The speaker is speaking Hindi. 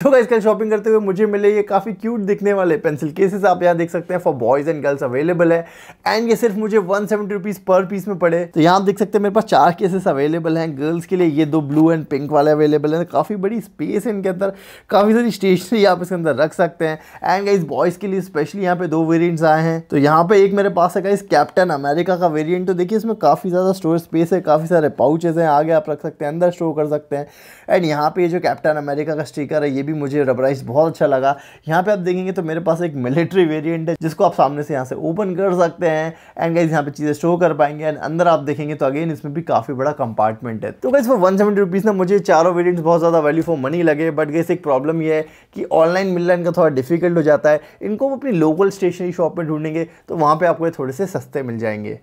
तो गाइस कल शॉपिंग करते हुए मुझे मिले ये काफ़ी क्यूट दिखने वाले पेंसिल केसेस आप यहाँ देख सकते हैं for boys and girls available है एंड ये सिर्फ मुझे one seventy rupees per piece में पड़े तो यहाँ आप देख सकते हैं मेरे पास चार केसेस अवेलेबल हैं गर्ल्स के लिए ये दो ब्लू एंड पिंक वाले अवेलेबल हैं काफ़ी बड़ी स्पेस है इनके अंदर काफ़ी सारी स्टेशनरी आप इसके अंदर रख सकते हैं एंड गाइज बॉयज़ के लिए स्पेशली यहाँ पे दो वेरियंट्स आए हैं तो यहाँ पे एक मेरे पास है इस कैप्टन अमेरिका का वेरियंट तो देखिए इसमें काफ़ी ज़्यादा स्टोरेज स्पेस है काफ़ी सारे पाउचेज हैं आगे आप रख सकते हैं अंदर स्टोर कर सकते हैं एंड यहाँ पे जो कैप्टन अमेरिका का स्टीकर है ये भी मुझे रबराइज बहुत अच्छा लगा यहाँ पे आप देखेंगे तो मेरे पास एक मिलिट्री वेरिएंट है जिसको आप सामने से यहाँ से ओपन कर सकते हैं एंड गाइज यहाँ पे चीज़ें शो कर पाएंगे एंड अंदर आप देखेंगे तो अगेन इसमें भी काफ़ी बड़ा कंपार्टमेंट है तो गाइज फॉर वन सेवेंटी ना मुझे चारों वेरियंट्स बहुत ज़्यादा वैल्यू फॉर मनी लगे बट गैस एक प्रॉब्लम यह है कि ऑनलाइन मिलना इनका थोड़ा डिफिकल्ट हो जाता है इनको अपनी लोकल स्टेशनरी शॉप में ढूंढेंगे तो वहाँ पर आपको थोड़े से सस्ते मिल जाएंगे